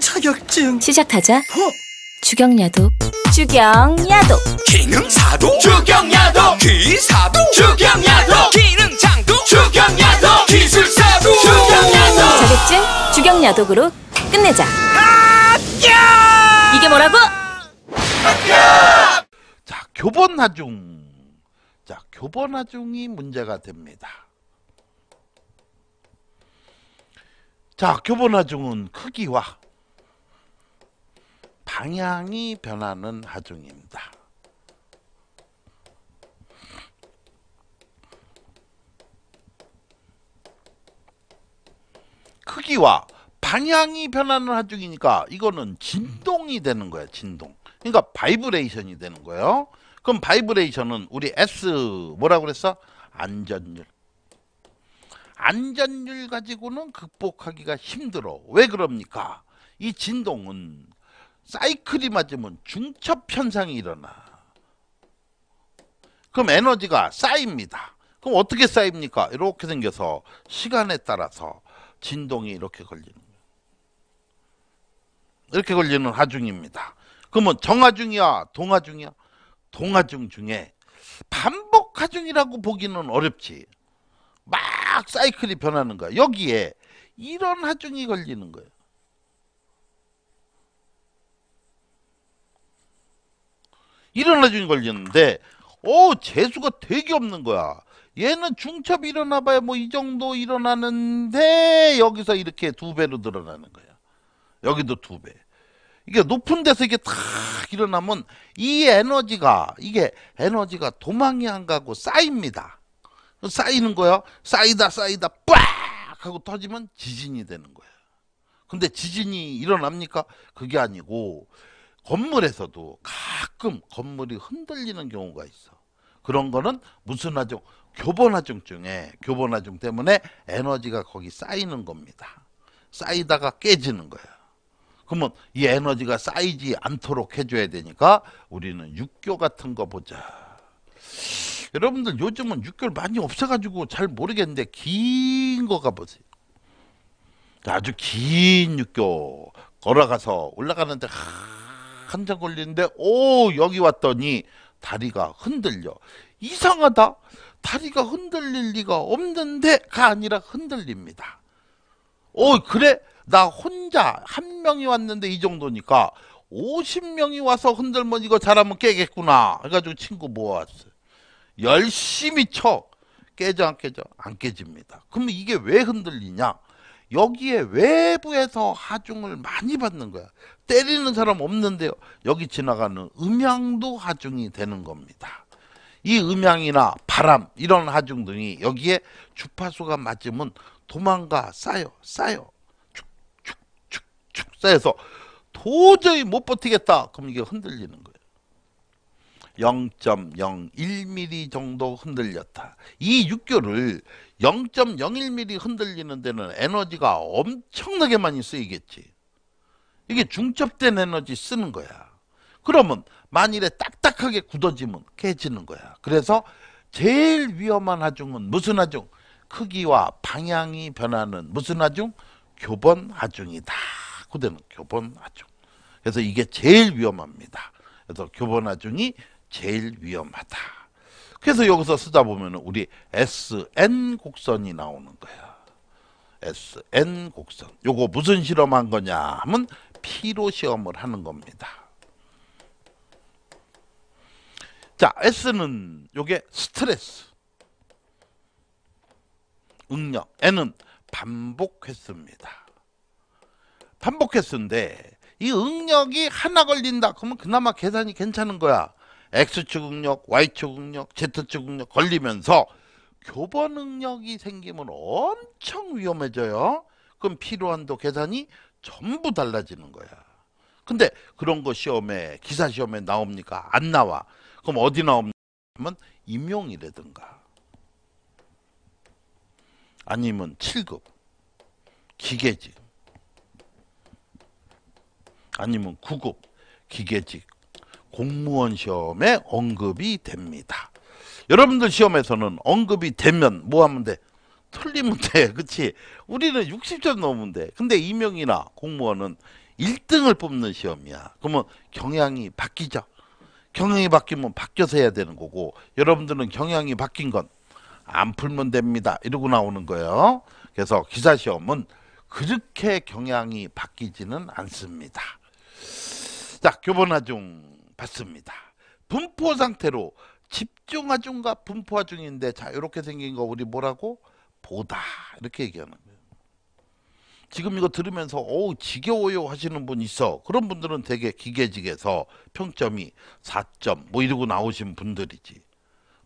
자격증 시작하자 어? 주경야도 주경야도 기능사도 주경야도 기사도 주경야도 기능장도 주경야도 기술사도 주경야도 자격증 주경야독으로 끝내자 학 이게 뭐라고? 학자 교본하중 자 교본하중이 문제가 됩니다 자 교본하중은 크기와 방향이 변하는 하중입니다. 크기와 방향이 변하는 하중이니까 이거는 진동이 되는 거야 진동 그러니까 바이브레이션이 되는 거예요 그럼 바이브레이션은 우리 S 뭐라고 그랬어? 안전율 안전율 가지고는 극복하기가 힘들어 왜 그럽니까? 이 진동은 사이클이 맞으면 중첩 현상이 일어나. 그럼 에너지가 쌓입니다. 그럼 어떻게 쌓입니까? 이렇게 생겨서 시간에 따라서 진동이 이렇게 걸리는 거예요. 이렇게 걸리는 하중입니다. 그러면 정하중이야, 동하중이야? 동하중 중에 반복 하중이라고 보기는 어렵지. 막 사이클이 변하는 거야. 여기에 이런 하중이 걸리는 거예요. 일어나주는 걸렸는데 어 재수가 되게 없는 거야. 얘는 중첩 일어나봐야 뭐 이 정도 일어나는데 여기서 이렇게 두 배로 늘어나는 거야. 여기도 두 배. 이게 높은 데서 이게 탁 일어나면 이 에너지가 이게 에너지가 도망이 안 가고 쌓입니다. 쌓이는 거야. 쌓이다 쌓이다 빡 하고 터지면 지진이 되는 거야. 근데 지진이 일어납니까? 그게 아니고 건물에서도 가끔 건물이 흔들리는 경우가 있어. 그런 거는 무슨 하종 교본화중 중에 교본화중 때문에 에너지가 거기 쌓이는 겁니다. 쌓이다가 깨지는 거야 그러면 이 에너지가 쌓이지 않도록 해줘야 되니까 우리는 육교 같은 거 보자. 여러분들 요즘은 육교를 많이 없애가지고 잘 모르겠는데 긴 거 가보세요. 아주 긴 육교 걸어가서 올라가는데 하... 한참 걸리는데 오 여기 왔더니 다리가 흔들려. 이상하다. 다리가 흔들릴 리가 없는데가 아니라 흔들립니다. 오 그래 나 혼자 한 명이 왔는데 이 정도니까 50명이 와서 흔들면 이거 잘하면 깨겠구나. 해가지고 친구 모아왔어요. 열심히 쳐. 깨져 안 깨져? 안 깨집니다. 그러 이게 왜 흔들리냐? 여기에 외부에서 하중을 많이 받는 거야. 때리는 사람 없는데요. 여기 지나가는 음향도 하중이 되는 겁니다. 이 음향이나 바람 이런 하중 등이 여기에 주파수가 맞으면 도망가 쌓여 쌓여 축축축축 쌓여서 도저히 못 버티겠다. 그럼 이게 흔들리는 거예요. 0.01mm 정도 흔들렸다. 이 육교를 0.01mm 흔들리는 데는 에너지가 엄청나게 많이 쓰이겠지. 이게 중첩된 에너지 쓰는 거야. 그러면 만일에 딱딱하게 굳어지면 깨지는 거야. 그래서 제일 위험한 하중은 무슨 하중? 크기와 방향이 변하는 무슨 하중? 교본 하중이다. 그대는 교본 하중. 그래서 이게 제일 위험합니다. 그래서 교본 하중이 제일 위험하다. 그래서 여기서 쓰다 보면 우리 SN 곡선이 나오는 거야. SN 곡선. 요거 무슨 실험한 거냐 하면 피로 시험을 하는 겁니다. 자, S는 요게 스트레스. 응력. N은 반복 횟수입니다. 반복 횟수인데 이 응력이 하나 걸린다. 그러면 그나마 계산이 괜찮은 거야. X축 응력, Y축 응력, Z축 응력 걸리면서 교번 응력이 생기면 엄청 위험해져요. 그럼 필요한도 계산이 전부 달라지는 거야. 근데 그런 거 시험에 기사 시험에 나옵니까? 안 나와. 그럼 어디 나옵니까? 하면 임용이라든가 아니면 7급 기계직 아니면 9급 기계직 공무원 시험에 언급이 됩니다. 여러분들 시험에서는 언급이 되면 뭐 하면 돼? 틀리면 돼. 그치? 우리는 60점 넘으면 돼. 근데 이명이나 공무원은 1등을 뽑는 시험이야. 그러면 경향이 바뀌죠. 경향이 바뀌면 바뀌어서 해야 되는 거고 여러분들은 경향이 바뀐 건 안 풀면 됩니다. 이러고 나오는 거예요. 그래서 기사 시험은 그렇게 경향이 바뀌지는 않습니다. 자, 교본하중 봤습니다. 분포 상태로 집중하중과 분포하중인데 자, 이렇게 생긴 거 우리 뭐라고? 보다 이렇게 얘기하는 거예요. 지금 이거 들으면서 어 지겨워요 하시는 분 있어. 그런 분들은 되게 기계직에서 평점이 4점 뭐 이러고 나오신 분들이지.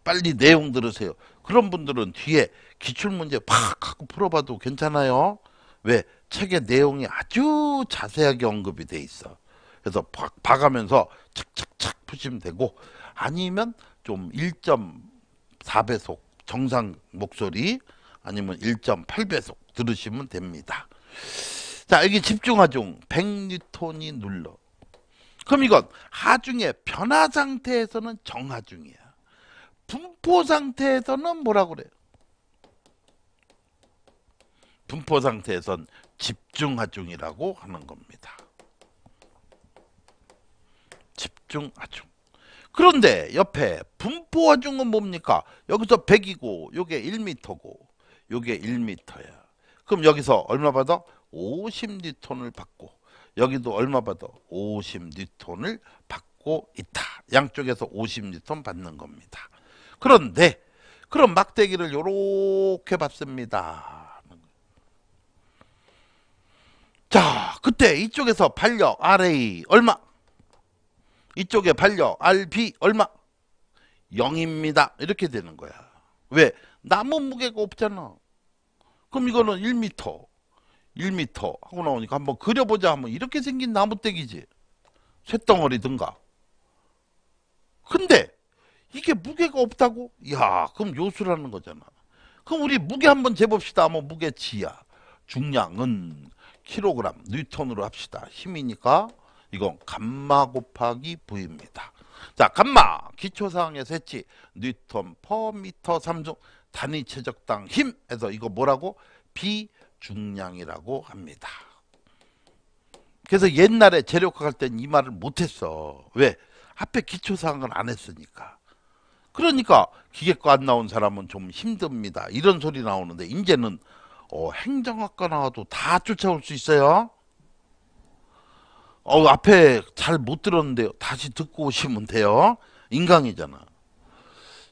빨리 내용 들으세요. 그런 분들은 뒤에 기출문제 팍 하고 풀어봐도 괜찮아요. 왜? 책의 내용이 아주 자세하게 언급이 돼 있어. 그래서 박, 박하면서 착착착 푸시면 되고 아니면 좀 1.4배속 정상 목소리 아니면 1.8배속 들으시면 됩니다. 자, 여기 집중하중 1 0 0뉴이 눌러. 그럼 이건 하중의 변화 상태에서는 정하중이야. 분포 상태에서는 뭐라 그래요? 분포 상태에선 집중하중이라고 하는 겁니다. 집중하중. 그런데 옆에 분포하중은 뭡니까? 여기서 100이고 요게 1m고 요게 1m야. 그럼 여기서 얼마 받아? 50N을 받고 여기도 얼마 받아? 50N을 받고 있다. 양쪽에서 50N 받는 겁니다. 그런데 그럼 막대기를 요렇게 받습니다. 자, 그때 이쪽에서 반려 RA 얼마? 이쪽에 반려 RB 얼마? 0입니다. 이렇게 되는 거야. 왜? 나무 무게가 없잖아. 그럼 이거는 1미터 1미터 하고 나오니까 한번 그려보자 하면 이렇게 생긴 나무떼기지. 쇳덩어리든가. 근데 이게 무게가 없다고? 야, 그럼 요술하는 거잖아. 그럼 우리 무게 한번 재봅시다. 뭐 무게 지야. 중량은 킬로그램, 뉴턴으로 합시다. 힘이니까 이건 감마 곱하기 V입니다. 자, 감마. 기초사항에서 했지 뉴턴 퍼미터 삼중 단위 최적당 힘에서 이거 뭐라고? 비중량이라고 합니다. 그래서 옛날에 재력학 할땐이 말을 못했어. 왜? 앞에 기초사항을 안 했으니까. 그러니까 기계과 안 나온 사람은 좀 힘듭니다. 이런 소리 나오는데 이제는 어, 행정학과 나와도 다 쫓아올 수 있어요. 어, 앞에 잘 못 들었는데요. 다시 듣고 오시면 돼요. 인강이잖아.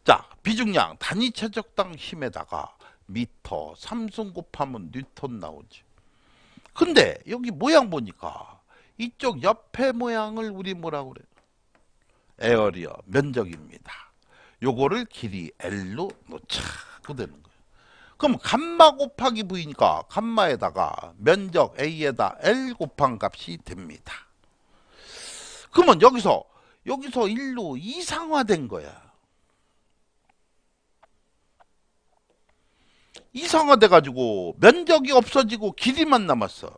자, 비중량 단위 최적당 힘에다가 미터, 삼성 곱하면 뉴턴 나오지. 근데 여기 모양 보니까 이쪽 옆에 모양을 우리 뭐라 그래? 에어리어 면적입니다. 요거를 길이 L로 놓자. 그 되는 거예요. 그럼 감마 곱하기 부위니까 감마에다가 면적 A에다 L 곱한 값이 됩니다. 그러면 여기서 여기서 일로 이상화된 거야. 이상화돼 가지고 면적이 없어지고 길이만 남았어.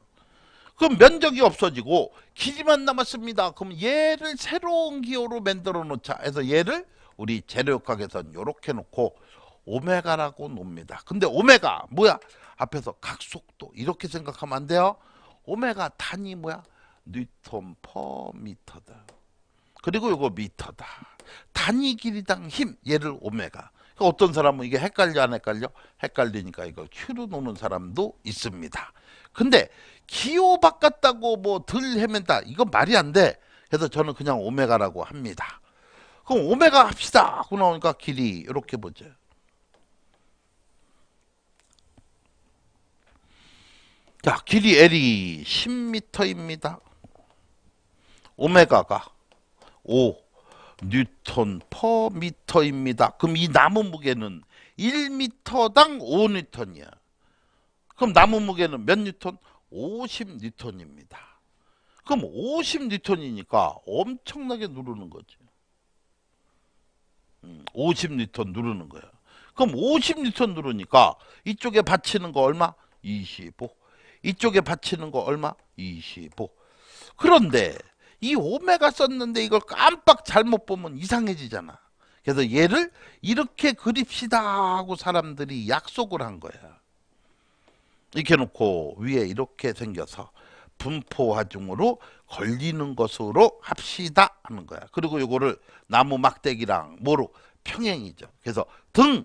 그럼 면적이 없어지고 길이만 남았습니다. 그럼 얘를 새로운 기호로 만들어 놓자 해서 얘를 우리 재료역학에선 요렇게 놓고 오메가라고 놉니다. 근데 오메가 뭐야? 앞에서 각속도 이렇게 생각하면 안 돼요. 오메가 단위 뭐야? 뉴턴 퍼 미터다. 그리고 이거 미터다. 단위 길이당 힘, 얘를 오메가. 그러니까 어떤 사람은 이게 헷갈려 안 헷갈려? 헷갈리니까 이거 큐로 노는 사람도 있습니다. 근데 기호 바꿨다고 뭐덜 헤맨다 이건 말이 안 돼. 그래서 저는 그냥 오메가라고 합니다. 그럼 오메가 합시다 하고 나오니까 길이 이렇게 보죠. 자, 길이 L이 10m입니다. 오메가가 5 뉴턴 퍼 미터입니다. 그럼 이 나무 무게는 1미터당 5뉴턴이야. 그럼 나무 무게는 몇 뉴턴? 50뉴턴입니다. 그럼 50뉴턴이니까 엄청나게 누르는 거지. 50뉴턴 음, 누르는 거야. 그럼 50뉴턴 누르니까 이쪽에 받치는 거 얼마? 25. 이쪽에 받치는 거 얼마? 25. 그런데 이 오메가 썼는데 이걸 깜빡 잘못 보면 이상해지잖아. 그래서 얘를 이렇게 그립시다 하고 사람들이 약속을 한 거야. 이렇게 놓고 위에 이렇게 생겨서 분포화중으로 걸리는 것으로 합시다 하는 거야. 그리고 이거를 나무 막대기랑 뭐로 평행이죠. 그래서 등,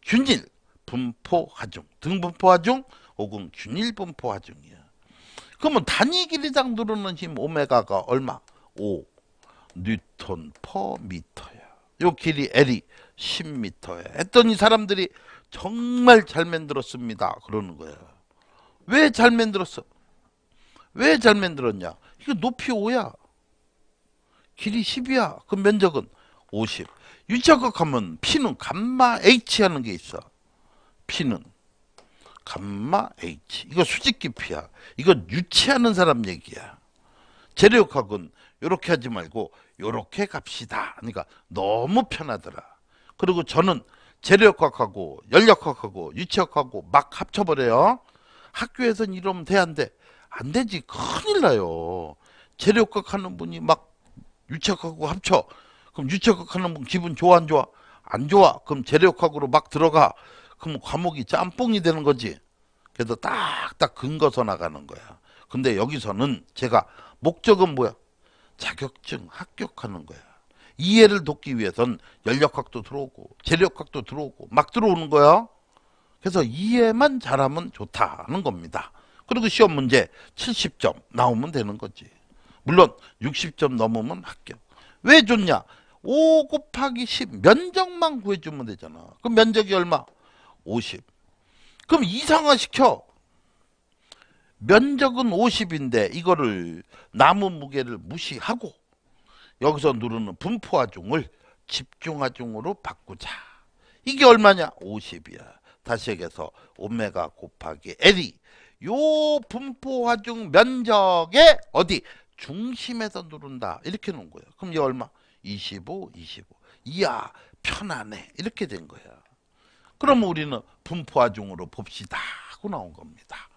균일, 분포화중, 등분포화중 혹은 균일분포화중이에요 그러면 단위 길이당 누르는 힘 오메가가 얼마? 5 뉴턴 퍼 미터야. 요 길이 L이 1 0미터야 했더니 사람들이 정말 잘 만들었습니다. 그러는 거예요. 왜 잘 만들었어? 왜 잘 만들었냐? 이거 높이 5야. 길이 10이야. 그 면적은 50. 유착각하면 P는 감마 H 하는 게 있어. P는 감마 H. 이거 수직 깊이야. 이거 유치하는 사람 얘기야. 재력학은 요렇게 하지 말고 요렇게 갑시다. 그러니까 너무 편하더라. 그리고 저는 재력학하고 연력학하고 유치학하고 막 합쳐버려요. 학교에선 이러면 돼, 안 돼? 안 되지. 큰일 나요. 재력학 하는 분이 막 유치학하고 합쳐. 그럼 유치학 하는 분 기분 좋아, 안 좋아? 안 좋아. 그럼 재력학으로 막 들어가. 그럼 과목이 짬뽕이 되는 거지. 그래서 딱딱 근거서 나가는 거야. 근데 여기서는 제가 목적은 뭐야? 자격증 합격하는 거야. 이해를 돕기 위해선 연력학도 들어오고 재력학도 들어오고 막 들어오는 거야. 그래서 이해만 잘하면 좋다는 겁니다. 그리고 시험 문제 70점 나오면 되는 거지. 물론 60점 넘으면 합격. 왜 좋냐? 5 곱하기 10 면적만 구해주면 되잖아. 그 면적이 얼마? 50. 그럼 이상화시켜. 면적은 50인데 이거를 나무 무게를 무시하고 여기서 누르는 분포하중을 집중하중으로 바꾸자. 이게 얼마냐? 50이야. 다시 얘기해서 오메가 곱하기 L이 요 분포하중 면적의 어디? 중심에서 누른다. 이렇게 놓은 거예요. 그럼 이게 얼마? 25, 25. 이야, 편안해. 이렇게 된거예요 그럼 우리는 분포화 중으로 봅시다 하고 나온 겁니다.